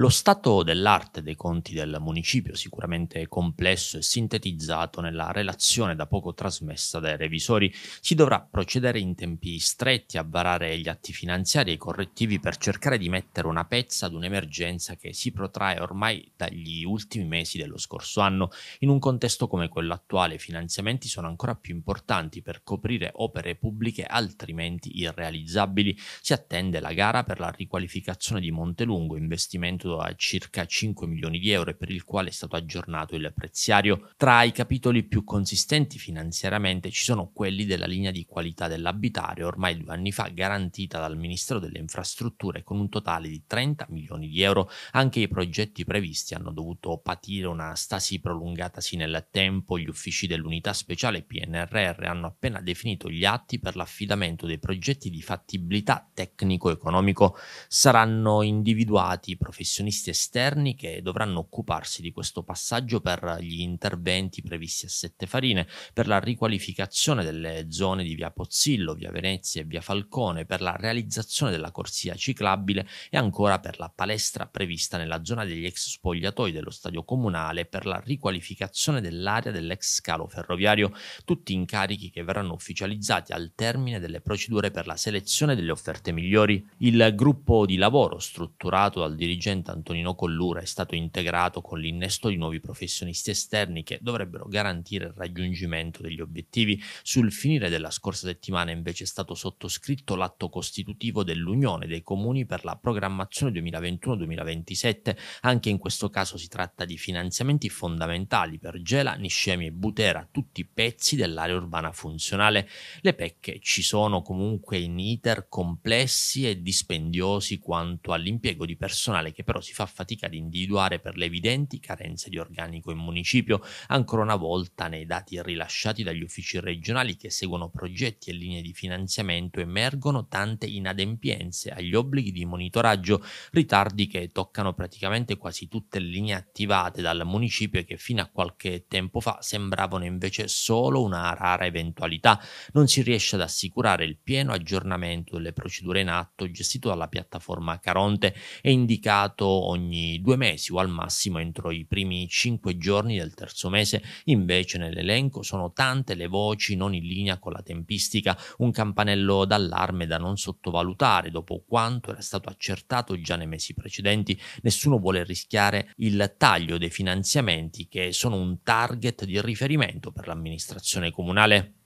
Lo stato dell'arte dei conti del municipio, sicuramente complesso e sintetizzato nella relazione da poco trasmessa dai revisori, si dovrà procedere in tempi stretti a varare gli atti finanziari e i correttivi per cercare di mettere una pezza ad un'emergenza che si protrae ormai dagli ultimi mesi dello scorso anno. In un contesto come quello attuale, i finanziamenti sono ancora più importanti per coprire opere pubbliche altrimenti irrealizzabili. Si attende la gara per la riqualificazione di Montelungo, investimento salito a circa 5 milioni di euro e per il quale è stato aggiornato il preziario. Tra i capitoli più consistenti finanziariamente ci sono quelli della linea di qualità dell'abitare, ormai due anni fa garantita dal Ministero delle Infrastrutture con un totale di 30 milioni di euro. Anche i progetti previsti hanno dovuto patire una stasi prolungatasi nel tempo. Gli uffici dell'unità speciale PNRR hanno appena definito gli atti per l'affidamento dei progetti di fattibilità tecnico-economico. Saranno individuati i professionisti professionisti esterni che dovranno occuparsi di questo passaggio per gli interventi previsti a Sette Farine, per la riqualificazione delle zone di via Pozzillo, via Venezia e via Falcone, per la realizzazione della corsia ciclabile e ancora per la palestra prevista nella zona degli ex spogliatoi dello stadio comunale per la riqualificazione dell'area dell'ex scalo ferroviario, tutti incarichi che verranno ufficializzati al termine delle procedure per la selezione delle offerte migliori. Il gruppo di lavoro strutturato dal dirigente recente Antonino Collura è stato integrato con l'innesto di nuovi professionisti esterni che dovrebbero garantire il raggiungimento degli obiettivi. Sul finire della scorsa settimana invece è stato sottoscritto l'atto costitutivo dell'Unione dei Comuni per la programmazione 2021-2027. Anche in questo caso si tratta di finanziamenti fondamentali per Gela, Niscemi e Butera, tutti pezzi dell'area urbana funzionale. Le pecche ci sono comunque in iter complessi e dispendiosi quanto all'impiego di personale che però si fa fatica ad individuare per le evidenti carenze di organico in municipio, ancora una volta nei dati rilasciati dagli uffici regionali che seguono progetti e linee di finanziamento emergono tante inadempienze agli obblighi di monitoraggio, ritardi che toccano praticamente quasi tutte le linee attivate dal municipio e che fino a qualche tempo fa sembravano invece solo una rara eventualità. Non si riesce ad assicurare il pieno aggiornamento delle procedure in atto gestito dalla piattaforma Caronte. È indicato fatto ogni due mesi o al massimo entro i primi cinque giorni del terzo mese. Invece nell'elenco sono tante le voci non in linea con la tempistica, un campanello d'allarme da non sottovalutare dopo quanto era stato accertato già nei mesi precedenti. Nessuno vuole rischiare il taglio dei finanziamenti che sono un target di riferimento per l'amministrazione comunale.